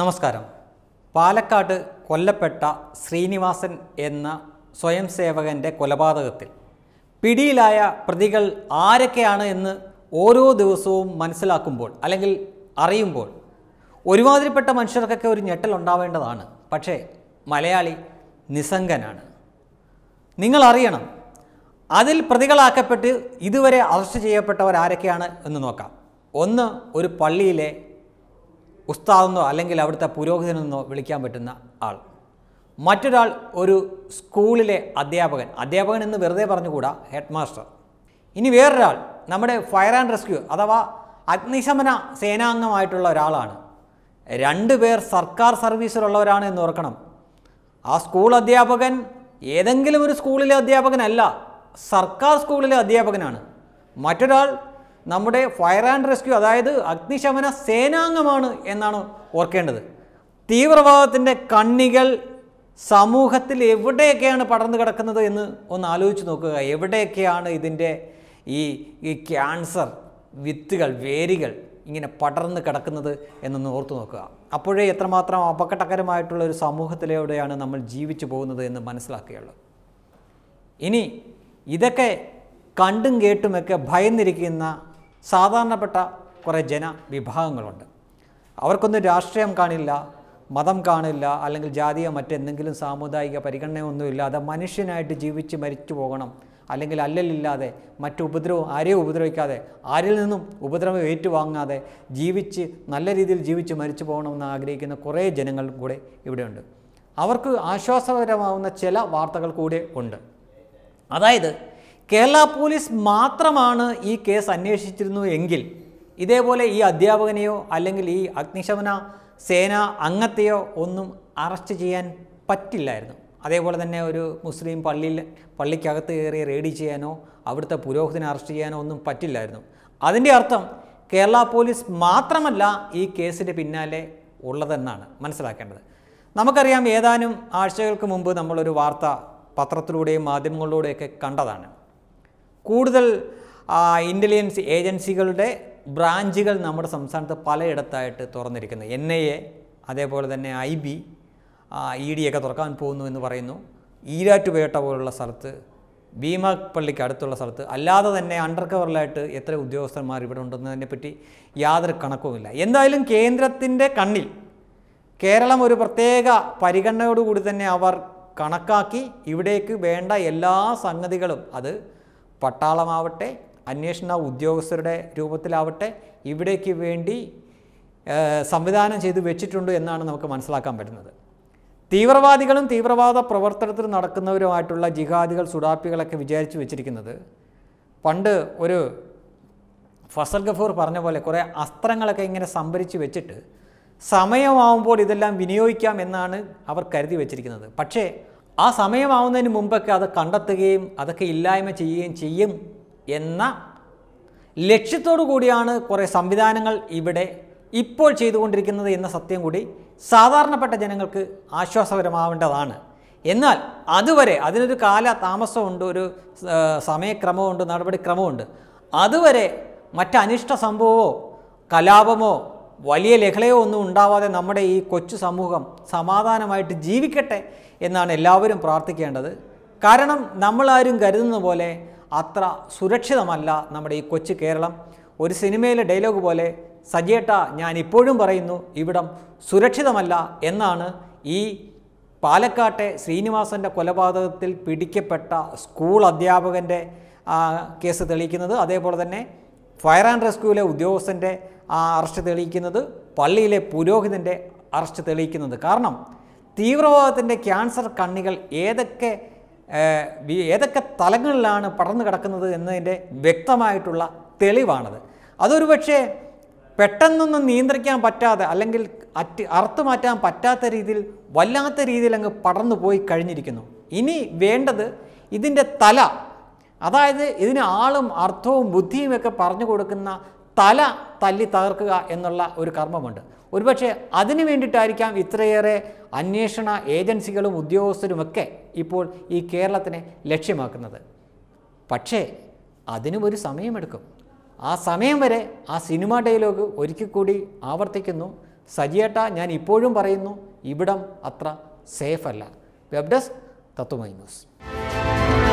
നമസ്കാരം പാലക്കാട് കൊല്ലപ്പെട്ട ശ്രീനിവാസൻ എന്ന സ്വയം സേവകൻ്റെ കൊലപാതകത്തിൽ പിടിയിലായ പ്രതികൾ ആരൊക്കെയാണ് എന്ന് ഓരോ ദിവസവും മനസ്സിലാക്കുമ്പോൾ അല്ലെങ്കിൽ അറിയുമ്പോൾ ഒരുമാതിരിപ്പെട്ട മനുഷ്യർക്കൊക്കെ ഒരു ഞെട്ടൽ ഉണ്ടാവേണ്ടതാണ് പക്ഷേ മലയാളി നിസംഗനാണ് നിങ്ങൾ അറിയണം അതിൽ പ്രതികളാക്കപ്പെട്ട് ഇതുവരെ അറസ്റ്റ് ചെയ്യപ്പെട്ടവർ ആരൊക്കെയാണ് എന്ന് നോക്കാം ഒന്ന് ഒരു പള്ളിയിലെ ഉസ്താദെന്നോ അല്ലെങ്കിൽ അവിടുത്തെ പുരോഹിതനെന്നോ വിളിക്കാൻ പറ്റുന്ന ആൾ മറ്റൊരാൾ ഒരു സ്കൂളിലെ അധ്യാപകൻ അധ്യാപകൻ എന്ന് വെറുതെ പറഞ്ഞുകൂടാ ഹെഡ് മാസ്റ്റർ ഇനി വേറൊരാൾ നമ്മുടെ ഫയർ ആൻഡ് റെസ്ക്യൂ അഥവാ അഗ്നിശമന സേനാംഗമായിട്ടുള്ള ഒരാളാണ് രണ്ട് പേർ സർക്കാർ സർവീസിലുള്ളവരാണ് എന്ന് ഓർക്കണം ആ സ്കൂൾ അധ്യാപകൻ ഏതെങ്കിലും ഒരു സ്കൂളിലെ അധ്യാപകനല്ല സർക്കാർ സ്കൂളിലെ അധ്യാപകനാണ് മറ്റൊരാൾ നമ്മുടെ ഫയർ ആൻഡ് റെസ്ക്യൂ അതായത് അഗ്നിശമന സേനാംഗമാണ് എന്നാണ് ഓർക്കേണ്ടത് തീവ്രവാദത്തിൻ്റെ കണ്ണികൾ സമൂഹത്തിൽ എവിടെയൊക്കെയാണ് പടർന്നു കിടക്കുന്നത് എന്ന് ഒന്ന് ആലോചിച്ച് നോക്കുക എവിടെയൊക്കെയാണ് ഇതിൻ്റെ ഈ ഈ ക്യാൻസർ വിത്തുകൾ വേരികൾ ഇങ്ങനെ പടർന്ന് കിടക്കുന്നത് എന്നൊന്ന് ഓർത്തു നോക്കുക അപ്പോഴേ എത്രമാത്രം അപകടകരമായിട്ടുള്ള ഒരു സമൂഹത്തിലൂടെയാണ് നമ്മൾ ജീവിച്ചു പോകുന്നത് എന്ന് മനസ്സിലാക്കുകയുള്ളൂ ഇനി ഇതൊക്കെ കണ്ടും കേട്ടുമൊക്കെ ഭയന്നിരിക്കുന്ന സാധാരണപ്പെട്ട കുറേ ജനവിഭാഗങ്ങളുണ്ട് അവർക്കൊന്നും രാഷ്ട്രീയം കാണില്ല മതം കാണില്ല അല്ലെങ്കിൽ ജാതിയോ മറ്റെന്തെങ്കിലും സാമുദായിക പരിഗണനയൊന്നുമില്ലാതെ മനുഷ്യനായിട്ട് ജീവിച്ച് മരിച്ചു പോകണം അല്ലെങ്കിൽ അല്ലലില്ലാതെ മറ്റു ഉപദ്രവം ആരെയും ഉപദ്രവിക്കാതെ ആരിൽ നിന്നും ഉപദ്രവം ഏറ്റുവാങ്ങാതെ ജീവിച്ച് നല്ല രീതിയിൽ ജീവിച്ച് മരിച്ചു പോകണമെന്ന് ആഗ്രഹിക്കുന്ന കുറേ ജനങ്ങൾ കൂടെ ഇവിടെയുണ്ട് അവർക്ക് ആശ്വാസകരമാവുന്ന ചില വാർത്തകൾ കൂടെ ഉണ്ട് അതായത് കേരള പോലീസ് മാത്രമാണ് ഈ കേസ് അന്വേഷിച്ചിരുന്നു എങ്കിൽ ഇതേപോലെ ഈ അധ്യാപകനെയോ അല്ലെങ്കിൽ ഈ അഗ്നിശമന സേന അംഗത്തെയോ ഒന്നും അറസ്റ്റ് ചെയ്യാൻ പറ്റില്ലായിരുന്നു അതേപോലെ തന്നെ ഒരു മുസ്ലിം പള്ളിയിൽ പള്ളിക്കകത്ത് കയറി റെയ്ഡ് ചെയ്യാനോ അവിടുത്തെ പുരോഹിതനെ അറസ്റ്റ് ചെയ്യാനോ ഒന്നും പറ്റില്ലായിരുന്നു അതിൻ്റെ അർത്ഥം കേരള പോലീസ് മാത്രമല്ല ഈ കേസിൻ്റെ പിന്നാലെ ഉള്ളതെന്നാണ് മനസ്സിലാക്കേണ്ടത് നമുക്കറിയാം ഏതാനും ആഴ്ചകൾക്ക് മുമ്പ് നമ്മളൊരു വാർത്ത പത്രത്തിലൂടെയും മാധ്യമങ്ങളിലൂടെയൊക്കെ കണ്ടതാണ് കൂടുതൽ ഇൻ്റലിജൻസ് ഏജൻസികളുടെ ബ്രാഞ്ചുകൾ നമ്മുടെ സംസ്ഥാനത്ത് പലയിടത്തായിട്ട് തുറന്നിരിക്കുന്നു എൻ ഐ എ അതേപോലെ തന്നെ ഐ ബി ഇ ഡി ഒക്കെ തുറക്കാൻ പോകുന്നു എന്ന് പറയുന്നു ഈരാറ്റുപേട്ട പോലുള്ള സ്ഥലത്ത് ഭീമാപ്പള്ളിക്ക് അടുത്തുള്ള സ്ഥലത്ത് അല്ലാതെ തന്നെ അണ്ടർ കവറിലായിട്ട് എത്ര ഉദ്യോഗസ്ഥന്മാർ ഇവിടെ ഉണ്ടെന്നതിനെപ്പറ്റി യാതൊരു കണക്കുമില്ല എന്തായാലും കേന്ദ്രത്തിൻ്റെ കണ്ണിൽ കേരളം ഒരു പ്രത്യേക പരിഗണനയോടുകൂടി തന്നെ അവർ കണക്കാക്കി ഇവിടേക്ക് വേണ്ട എല്ലാ സംഗതികളും അത് പട്ടാളമാവട്ടെ അന്വേഷണ ഉദ്യോഗസ്ഥരുടെ രൂപത്തിലാവട്ടെ ഇവിടേക്ക് വേണ്ടി സംവിധാനം ചെയ്ത് വെച്ചിട്ടുണ്ട് എന്നാണ് നമുക്ക് മനസ്സിലാക്കാൻ പറ്റുന്നത് തീവ്രവാദികളും തീവ്രവാദ പ്രവർത്തനത്തിൽ നടക്കുന്നവരുമായിട്ടുള്ള ജിഹാദികൾ സുഡാപ്പികളൊക്കെ വിചാരിച്ചു വെച്ചിരിക്കുന്നത് പണ്ട് ഒരു ഫസൽ ഗഫൂർ പറഞ്ഞ പോലെ കുറേ അസ്ത്രങ്ങളൊക്കെ ഇങ്ങനെ സംഭരിച്ച് വെച്ചിട്ട് സമയമാവുമ്പോൾ ഇതെല്ലാം വിനിയോഗിക്കാം എന്നാണ് അവർ കരുതി വെച്ചിരിക്കുന്നത് പക്ഷേ ആ സമയമാവുന്നതിന് മുമ്പൊക്കെ അത് കണ്ടെത്തുകയും അതൊക്കെ ഇല്ലായ്മ ചെയ്യുകയും ചെയ്യും എന്ന ലക്ഷ്യത്തോടു കൂടിയാണ് കുറേ സംവിധാനങ്ങൾ ഇവിടെ ഇപ്പോൾ ചെയ്തുകൊണ്ടിരിക്കുന്നത് എന്ന സത്യം കൂടി സാധാരണപ്പെട്ട ജനങ്ങൾക്ക് ആശ്വാസപരമാവേണ്ടതാണ് എന്നാൽ അതുവരെ അതിനൊരു കാല താമസമുണ്ട് ഒരു സമയക്രമമുണ്ട് നടപടിക്രമമുണ്ട് അതുവരെ മറ്റനിഷ്ട സംഭവമോ കലാപമോ വലിയ ലഹളയോ ഒന്നും ഉണ്ടാവാതെ നമ്മുടെ ഈ കൊച്ചു സമൂഹം സമാധാനമായിട്ട് ജീവിക്കട്ടെ എന്നാണ് എല്ലാവരും പ്രാർത്ഥിക്കേണ്ടത് കാരണം നമ്മളാരും കരുതുന്ന പോലെ അത്ര സുരക്ഷിതമല്ല നമ്മുടെ ഈ കൊച്ചു കേരളം ഒരു സിനിമയിലെ ഡയലോഗ് പോലെ സജേട്ട ഞാൻ ഇപ്പോഴും പറയുന്നു ഇവിടം സുരക്ഷിതമല്ല എന്നാണ് ഈ പാലക്കാട്ടെ ശ്രീനിവാസൻ്റെ കൊലപാതകത്തിൽ പിടിക്കപ്പെട്ട സ്കൂൾ അധ്യാപകൻ്റെ കേസ് തെളിയിക്കുന്നത് അതേപോലെ തന്നെ ഫയർ ആൻഡ് റെസ്ക്യൂവിലെ ഉദ്യോഗസ്ഥൻ്റെ ആ അറസ്റ്റ് തെളിയിക്കുന്നത് പള്ളിയിലെ പുരോഹിതൻ്റെ അറസ്റ്റ് തെളിയിക്കുന്നത് കാരണം തീവ്രവാദത്തിൻ്റെ ക്യാൻസർ കണ്ണികൾ ഏതൊക്കെ ഏതൊക്കെ തലങ്ങളിലാണ് പടർന്നു കിടക്കുന്നത് എന്നതിൻ്റെ വ്യക്തമായിട്ടുള്ള തെളിവാണത് അതൊരു പക്ഷേ പെട്ടെന്നൊന്നും നിയന്ത്രിക്കാൻ പറ്റാതെ അല്ലെങ്കിൽ അറ്റ് അറുത്തു മാറ്റാൻ പറ്റാത്ത രീതിയിൽ വല്ലാത്ത രീതിയിൽ അങ്ങ് പടർന്നു പോയി കഴിഞ്ഞിരിക്കുന്നു ഇനി വേണ്ടത് ഇതിൻ്റെ തല അതായത് ഇതിന് ആളും അർത്ഥവും ബുദ്ധിയുമൊക്കെ പറഞ്ഞു കൊടുക്കുന്ന തല തല്ലി തകർക്കുക എന്നുള്ള ഒരു കർമ്മമുണ്ട് ഒരുപക്ഷെ അതിനു വേണ്ടിയിട്ടായിരിക്കാം ഇത്രയേറെ അന്വേഷണ ഏജൻസികളും ഉദ്യോഗസ്ഥരുമൊക്കെ ഇപ്പോൾ ഈ കേരളത്തിനെ ലക്ഷ്യമാക്കുന്നത് പക്ഷേ അതിനും ഒരു സമയമെടുക്കും ആ സമയം വരെ ആ സിനിമ ഡയലോഗ് ഒരിക്കൽ കൂടി ആവർത്തിക്കുന്നു സജിയേട്ട ഞാൻ ഇപ്പോഴും പറയുന്നു ഇവിടം അത്ര സേഫല്ല വെബ് ഡെസ്ക് തത്വമൈ ന്യൂസ്